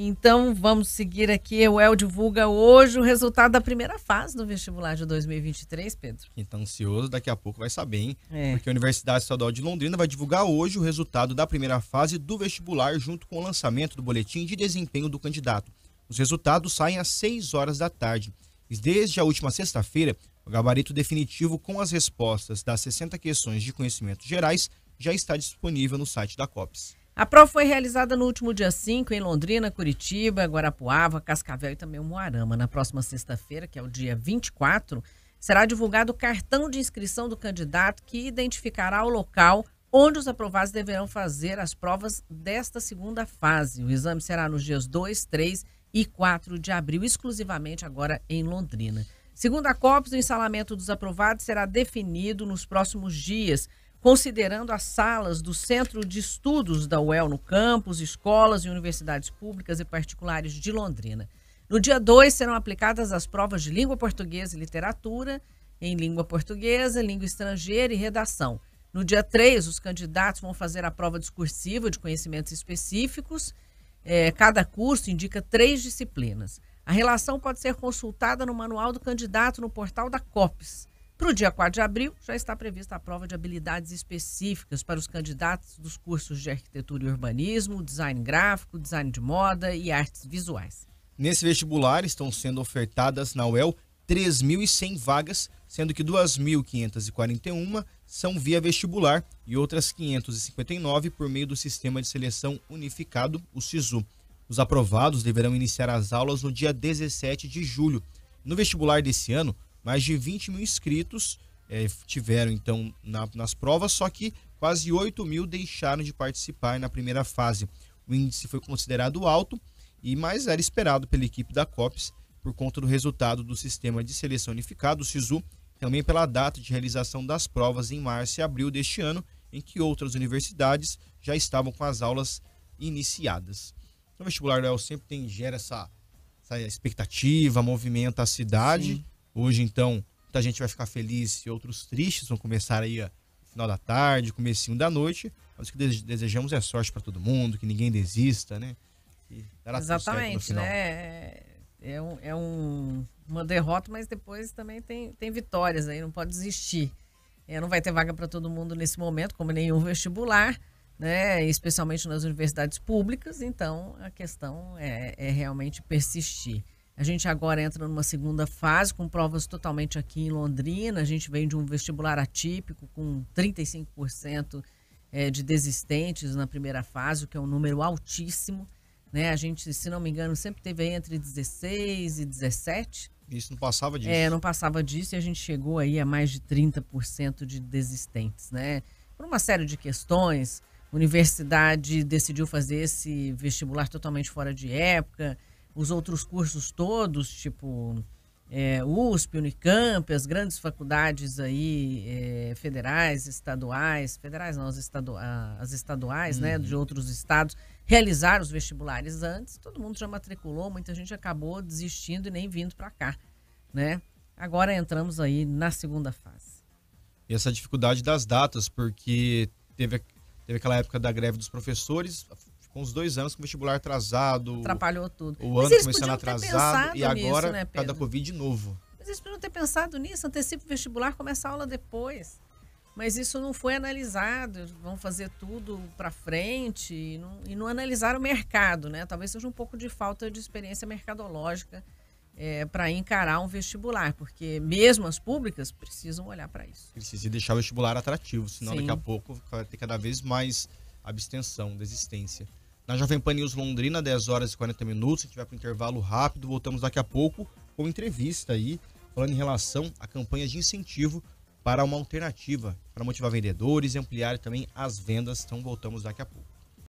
Então, vamos seguir aqui. O El divulga hoje o resultado da primeira fase do vestibular de 2023, Pedro. Quem está ansioso, daqui a pouco vai saber, hein? É. Porque a Universidade Estadual de Londrina vai divulgar hoje o resultado da primeira fase do vestibular, junto com o lançamento do boletim de desempenho do candidato. Os resultados saem às 6 horas da tarde. desde a última sexta-feira, o gabarito definitivo com as respostas das 60 questões de conhecimentos gerais já está disponível no site da COPES. A prova foi realizada no último dia 5 em Londrina, Curitiba, Guarapuava, Cascavel e também o Moarama. Na próxima sexta-feira, que é o dia 24, será divulgado o cartão de inscrição do candidato que identificará o local onde os aprovados deverão fazer as provas desta segunda fase. O exame será nos dias 2, 3 e 4 de abril, exclusivamente agora em Londrina. Segundo a COPS, o ensalamento dos aprovados será definido nos próximos dias considerando as salas do Centro de Estudos da UEL no campus, escolas e universidades públicas e particulares de Londrina. No dia 2 serão aplicadas as provas de língua portuguesa e literatura, em língua portuguesa, língua estrangeira e redação. No dia 3, os candidatos vão fazer a prova discursiva de conhecimentos específicos. É, cada curso indica três disciplinas. A relação pode ser consultada no manual do candidato no portal da COPES. Para o dia 4 de abril, já está prevista a prova de habilidades específicas para os candidatos dos cursos de arquitetura e urbanismo, design gráfico, design de moda e artes visuais. Nesse vestibular estão sendo ofertadas na UEL 3.100 vagas, sendo que 2.541 são via vestibular e outras 559 por meio do Sistema de Seleção Unificado, o SISU. Os aprovados deverão iniciar as aulas no dia 17 de julho. No vestibular desse ano, mais de 20 mil inscritos é, tiveram então na, nas provas, só que quase 8 mil deixaram de participar na primeira fase. O índice foi considerado alto, e mais era esperado pela equipe da COPS por conta do resultado do sistema de seleção unificado, o SISU, também pela data de realização das provas em março e abril deste ano, em que outras universidades já estavam com as aulas iniciadas. O vestibular Léo sempre tem, gera essa, essa expectativa, movimenta a cidade. Sim. Hoje, então, muita gente vai ficar feliz e outros tristes vão começar aí no final da tarde, comecinho da noite. Mas o que desejamos é sorte para todo mundo, que ninguém desista, né? Exatamente, né? É, é, um, é um, uma derrota, mas depois também tem, tem vitórias aí, não pode desistir. É, não vai ter vaga para todo mundo nesse momento, como nenhum vestibular, né? especialmente nas universidades públicas, então a questão é, é realmente persistir. A gente agora entra numa segunda fase com provas totalmente aqui em Londrina. A gente vem de um vestibular atípico com 35% é, de desistentes na primeira fase, o que é um número altíssimo. Né? A gente, se não me engano, sempre teve entre 16 e 17. Isso não passava disso. É, não passava disso e a gente chegou aí a mais de 30% de desistentes, né? Por uma série de questões, a universidade decidiu fazer esse vestibular totalmente fora de época, os outros cursos todos, tipo é, USP, Unicamp, as grandes faculdades aí é, federais, estaduais, federais não, as, estadu as estaduais, uhum. né, de uhum. outros estados, realizaram os vestibulares antes, todo mundo já matriculou, muita gente acabou desistindo e nem vindo para cá, né? Agora entramos aí na segunda fase. E essa dificuldade das datas, porque teve, teve aquela época da greve dos professores, com os dois anos com o vestibular atrasado. Atrapalhou tudo. O ano começando atrasado e agora, nisso, né, cada Covid, de novo. Mas eles podiam ter pensado nisso, antecipa o vestibular, começa a aula depois. Mas isso não foi analisado, vão fazer tudo para frente e não, e não analisaram o mercado, né? Talvez seja um pouco de falta de experiência mercadológica é, eh, para encarar um vestibular, porque mesmo as públicas precisam olhar para isso. Precisa deixar o vestibular atrativo, senão Sim. daqui a pouco vai ter cada vez mais abstenção, desistência na Jovem Pan News Londrina, 10 horas e 40 minutos. A gente vai para o intervalo rápido, voltamos daqui a pouco com entrevista aí, falando em relação à campanha de incentivo para uma alternativa, para motivar vendedores e ampliar também as vendas. Então voltamos daqui a pouco.